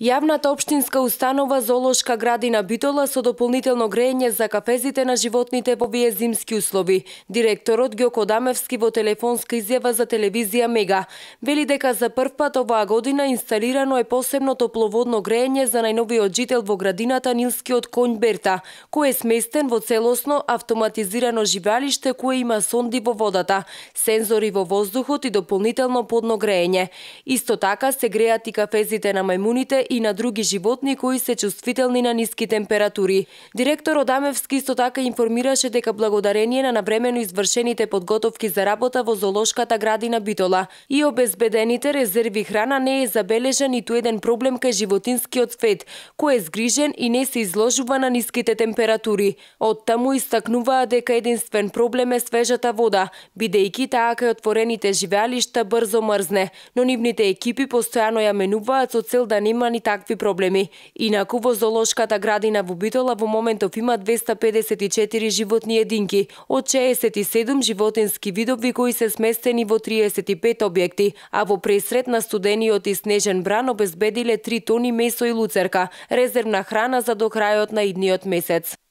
Јавната општинска установа Золошка градина Битола со дополнително грејење за кафезите на животните во вие зимски услови. Директорот Ѓоко Дамевски во телефонска изјава за телевизија Мега вели дека за прв пат оваа година инсталирано е посебно топловодно грејење за најновиот жител во градината Нилскиот конј Берта, кој е сместен во целосно автоматизирано живалиште кое има сонди во водата, сензори во воздухот и дополнително подно грејење. Исто така се греат и кафезите на мајмуните и на други животни кои се чувствителни на ниски температури. Директорот Одамевски со така информираше дека благодарение на навремено извршените подготовки за работа во зоолошката градина Битола и обезбедените резерви храна не е забележан ниту еден проблем кај животинскиот свет, кој е згрижен и не се изложува на ниските температури. Од таму истакнуваа дека единствен проблем е свежата вода, бидејќи таа кај отворените живеалишта брзо мрзне, но нивните екипи постојано ја менуваат со цел да нема ни такви проблеми. Инаку во Золошката градина во Битола во моментов има 254 животни единки, од 67 животински видови кои се сместени во 35 објекти, а во пресред на студениот и снежен бран обезбедиле 3 тони месо и луцерка, резервна храна за до крајот на идниот месец.